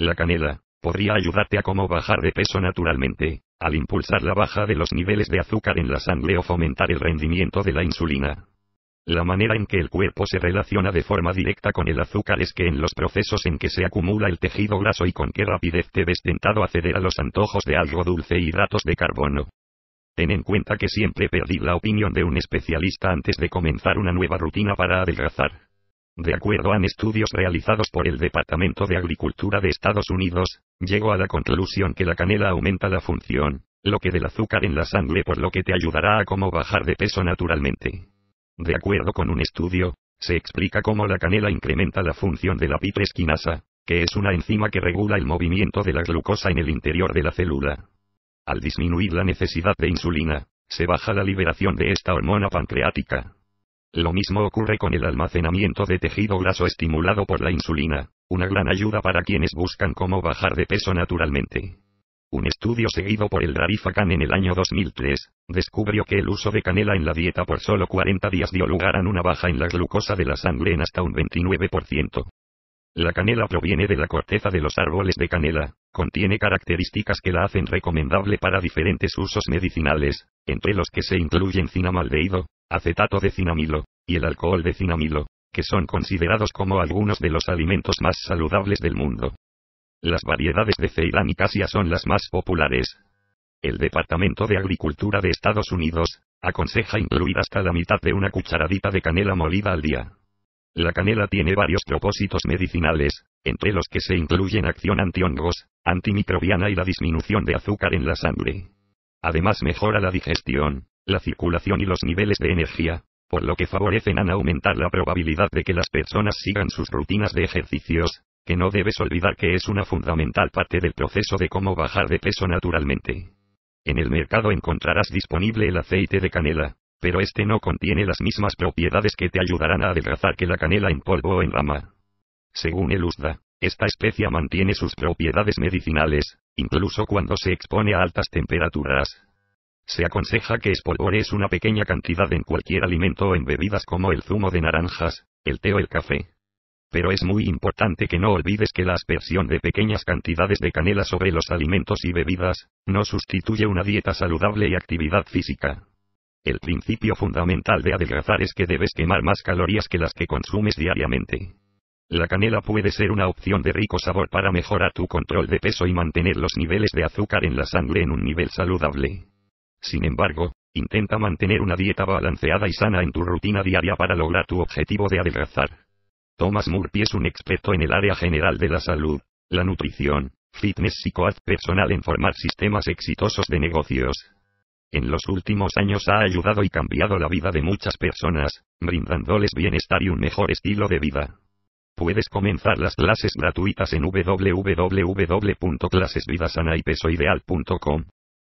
La canela podría ayudarte a cómo bajar de peso naturalmente, al impulsar la baja de los niveles de azúcar en la sangre o fomentar el rendimiento de la insulina. La manera en que el cuerpo se relaciona de forma directa con el azúcar es que en los procesos en que se acumula el tejido graso y con qué rapidez te ves tentado a ceder a los antojos de algo dulce y hidratos de carbono. Ten en cuenta que siempre perdí la opinión de un especialista antes de comenzar una nueva rutina para adelgazar. De acuerdo a estudios realizados por el Departamento de Agricultura de Estados Unidos, llegó a la conclusión que la canela aumenta la función, lo que del azúcar en la sangre por lo que te ayudará a cómo bajar de peso naturalmente. De acuerdo con un estudio, se explica cómo la canela incrementa la función de la pitresquinasa, que es una enzima que regula el movimiento de la glucosa en el interior de la célula. Al disminuir la necesidad de insulina, se baja la liberación de esta hormona pancreática. Lo mismo ocurre con el almacenamiento de tejido graso estimulado por la insulina, una gran ayuda para quienes buscan cómo bajar de peso naturalmente. Un estudio seguido por el Rarifacan en el año 2003, descubrió que el uso de canela en la dieta por solo 40 días dio lugar a una baja en la glucosa de la sangre en hasta un 29%. La canela proviene de la corteza de los árboles de canela, contiene características que la hacen recomendable para diferentes usos medicinales, entre los que se incluyen cinamaldehído, acetato de cinamilo, y el alcohol de cinamilo, que son considerados como algunos de los alimentos más saludables del mundo. Las variedades de Ceilán y Casia son las más populares. El Departamento de Agricultura de Estados Unidos aconseja incluir hasta la mitad de una cucharadita de canela molida al día. La canela tiene varios propósitos medicinales, entre los que se incluyen acción antihongos, antimicrobiana y la disminución de azúcar en la sangre. Además mejora la digestión, la circulación y los niveles de energía, por lo que favorecen a aumentar la probabilidad de que las personas sigan sus rutinas de ejercicios, que no debes olvidar que es una fundamental parte del proceso de cómo bajar de peso naturalmente. En el mercado encontrarás disponible el aceite de canela, pero este no contiene las mismas propiedades que te ayudarán a adelgazar que la canela en polvo o en rama. Según el USDA, esta especie mantiene sus propiedades medicinales, incluso cuando se expone a altas temperaturas. Se aconseja que espolvorees una pequeña cantidad en cualquier alimento o en bebidas como el zumo de naranjas, el té o el café. Pero es muy importante que no olvides que la aspersión de pequeñas cantidades de canela sobre los alimentos y bebidas, no sustituye una dieta saludable y actividad física. El principio fundamental de adelgazar es que debes quemar más calorías que las que consumes diariamente. La canela puede ser una opción de rico sabor para mejorar tu control de peso y mantener los niveles de azúcar en la sangre en un nivel saludable. Sin embargo, intenta mantener una dieta balanceada y sana en tu rutina diaria para lograr tu objetivo de adelgazar. Thomas Murphy es un experto en el área general de la salud, la nutrición, fitness y coaching personal en formar sistemas exitosos de negocios. En los últimos años ha ayudado y cambiado la vida de muchas personas, brindándoles bienestar y un mejor estilo de vida. Puedes comenzar las clases gratuitas en www.clasesvidasana